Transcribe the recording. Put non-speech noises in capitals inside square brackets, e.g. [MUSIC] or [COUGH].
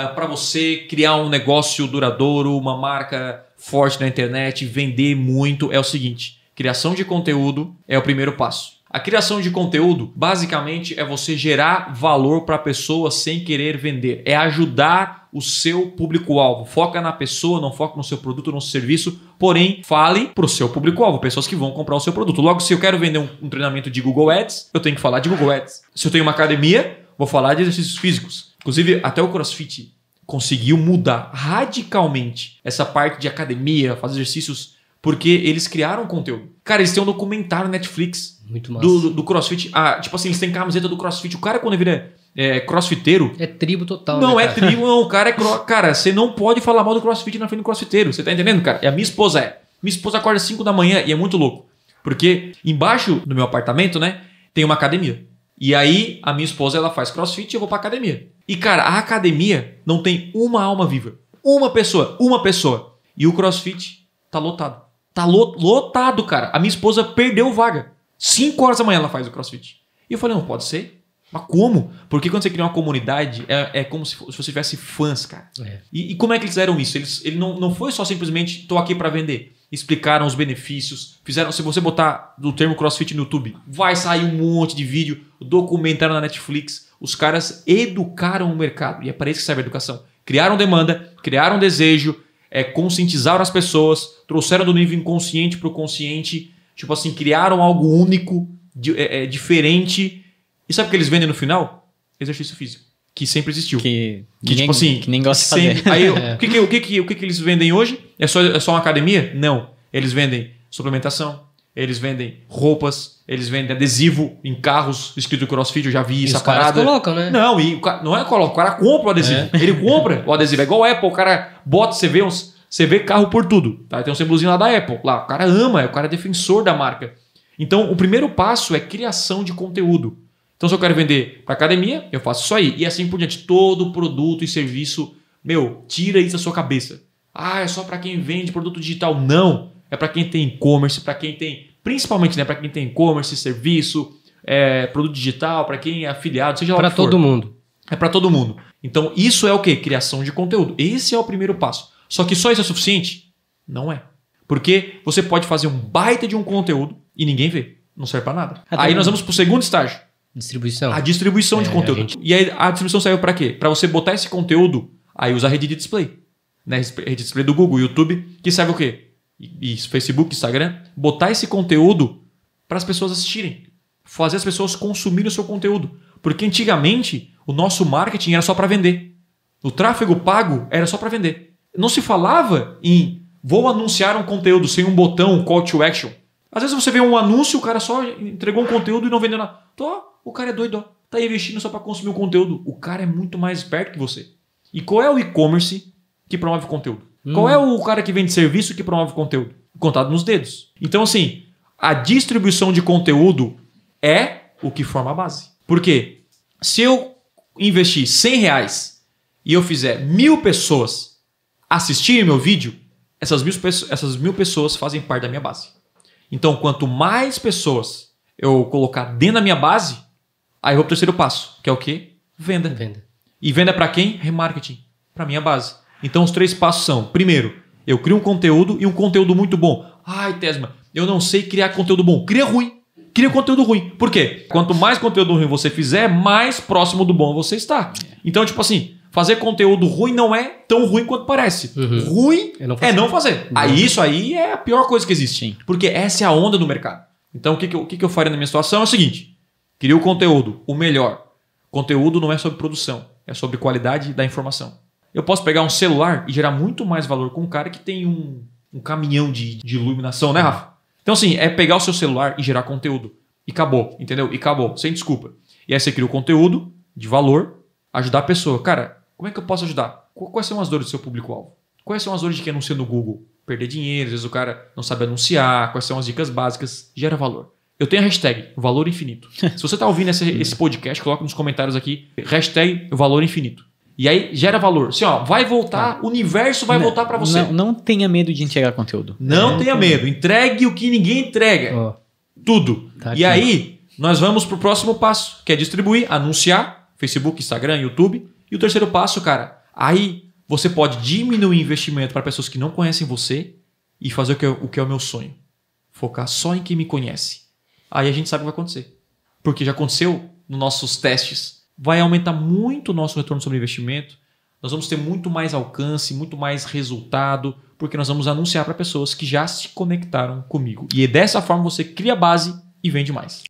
Ah, para você criar um negócio duradouro, uma marca forte na internet, vender muito, é o seguinte: criação de conteúdo é o primeiro passo. A criação de conteúdo, basicamente, é você gerar valor para a pessoa sem querer vender. É ajudar o seu público-alvo. Foca na pessoa, não foca no seu produto, no seu serviço, porém, fale para o seu público-alvo, pessoas que vão comprar o seu produto. Logo, se eu quero vender um, um treinamento de Google Ads, eu tenho que falar de Google Ads. Se eu tenho uma academia, vou falar de exercícios físicos. Inclusive, até o CrossFit conseguiu mudar radicalmente essa parte de academia, fazer exercícios, porque eles criaram conteúdo. Cara, eles têm um documentário Netflix Muito massa. Do, do, do CrossFit. Ah, tipo assim, eles têm camiseta do CrossFit. O cara, quando vira é, crossfiteiro. É tribo total. Né, não né, é tribo, não. O cara é. Cro... [LAUGHS] Cara, você não pode falar mal do crossfit na frente do crossfiteiro. Você tá entendendo, cara? É a minha esposa é. Minha esposa acorda às 5 da manhã e é muito louco. Porque embaixo do meu apartamento, né, tem uma academia. E aí a minha esposa ela faz crossfit e eu vou pra academia. E, cara, a academia não tem uma alma viva. Uma pessoa, uma pessoa. E o crossfit tá lotado. Tá lotado, cara. A minha esposa perdeu vaga. Cinco horas da manhã ela faz o crossfit. E eu falei, não pode ser. Mas como? Porque quando você cria uma comunidade, é, é como se, se, você tivesse fãs, cara. É. E, e, como é que eles fizeram isso? Eles, ele não, não foi só simplesmente tô aqui para vender explicaram os benefícios, fizeram. Se você botar o termo CrossFit no YouTube, vai sair um monte de vídeo, documentaram na Netflix. Os caras educaram o mercado e é para isso que serve a educação. Criaram demanda, criaram desejo, é, conscientizaram as pessoas, trouxeram do nível inconsciente para o consciente, tipo assim, criaram algo único, de, é, é, diferente. E sabe o que eles vendem no final? Exercício físico que sempre existiu. Que, que ninguém, tipo assim, que nem gosta sempre, de fazer. Aí, [LAUGHS] é. o, que, que, o, que, que, o que, que eles vendem hoje? É só, é só uma academia? Não. Eles vendem suplementação, eles vendem roupas, eles vendem adesivo em carros escrito CrossFit, eu já vi e essa parada. colocam, né? Não, e não é coloca, o cara compra o adesivo. É. Ele compra o adesivo. É igual a Apple, o cara bota, você vê uns. Você vê carro por tudo. Tá? Tem um símbolozinho lá da Apple. Lá, o cara ama, é o cara é defensor da marca. Então, o primeiro passo é criação de conteúdo. Então, se eu quero vender para academia, eu faço isso aí. E assim por diante. Todo produto e serviço, meu, tira isso da sua cabeça. Ah, é só para quem vende produto digital. Não. É para quem tem e-commerce, para quem tem. Principalmente né, para quem tem e-commerce, serviço, é, produto digital, para quem é afiliado, seja lá Para todo for. mundo. É para todo mundo. Então, isso é o que? Criação de conteúdo. Esse é o primeiro passo. Só que só isso é suficiente? Não é. Porque você pode fazer um baita de um conteúdo e ninguém vê. Não serve para nada. Até Aí nós vamos para o segundo estágio. Distribuição. A distribuição é, de conteúdo. Gente... E aí a distribuição serve para quê? Para você botar esse conteúdo, aí usa a rede de display. Né? Rede de display do Google, YouTube, que serve o quê? E, e Facebook, Instagram. Botar esse conteúdo para as pessoas assistirem. Fazer as pessoas consumirem o seu conteúdo. Porque antigamente o nosso marketing era só para vender. O tráfego pago era só para vender. Não se falava em vou anunciar um conteúdo sem um botão, um call to action. Às vezes você vê um anúncio, o cara só entregou um conteúdo e não vendeu nada. Tô, o cara é doido, ó. Tá investindo só para consumir o conteúdo. O cara é muito mais esperto que você. E qual é o e-commerce que promove conteúdo? Hum. Qual é o cara que vende serviço que promove conteúdo? Contado nos dedos. Então, assim, a distribuição de conteúdo é o que forma a base. Porque se eu investir 100 reais e eu fizer mil pessoas assistirem meu vídeo, essas mil, essas mil pessoas fazem parte da minha base. Então, quanto mais pessoas eu colocar dentro da minha base, Aí vou pro terceiro passo, que é o quê? Venda. Venda. E venda para quem? Remarketing. Para minha base. Então os três passos são: primeiro, eu crio um conteúdo e um conteúdo muito bom. Ai, Tesma, eu não sei criar conteúdo bom. Cria ruim. Cria conteúdo ruim. Por quê? Quanto mais conteúdo ruim você fizer, mais próximo do bom você está. Então, tipo assim, fazer conteúdo ruim não é tão ruim quanto parece. Uhum. Ruim é não é não fazer. Não. Aí uhum. isso aí é a pior coisa que existe. Sim. Porque essa é a onda do mercado. Então, o que, que, eu, o que, que eu faria na minha situação é o seguinte: Cria o conteúdo, o melhor. Conteúdo não é sobre produção, é sobre qualidade da informação. Eu posso pegar um celular e gerar muito mais valor com um cara que tem um, um caminhão de, de iluminação, né, Rafa? Então, assim, é pegar o seu celular e gerar conteúdo. E acabou, entendeu? E acabou, sem desculpa. E aí você cria o conteúdo de valor, ajudar a pessoa. Cara, como é que eu posso ajudar? Quais são as dores do seu público-alvo? Quais são as dores de quem anuncia no Google? Perder dinheiro, às vezes o cara não sabe anunciar, quais são as dicas básicas, gera valor. Eu tenho a hashtag valor infinito. [LAUGHS] Se você está ouvindo esse, esse, podcast, coloca nos comentários aqui hashtag valor infinito. E aí gera valor. Assim, ó, vai voltar, tá. o universo vai não, voltar para você. Não, não, tenha medo de entregar conteúdo. Não, não tenha medo. Entregue o que ninguém entrega. Oh. Tudo. Tá e aí, nós vamos para o próximo passo, que é distribuir, anunciar, Facebook, Instagram, YouTube. E o terceiro passo, cara, aí você pode diminuir o investimento para pessoas que não conhecem você e fazer o que é o, que é o meu sonho. Focar só em quem me conhece aí a gente sabe o que vai acontecer. Porque já aconteceu nos nossos testes. Vai aumentar muito o nosso retorno sobre investimento. Nós vamos ter muito mais alcance, muito mais resultado, porque nós vamos anunciar para pessoas que já se conectaram comigo. E é dessa forma você cria base e vende mais.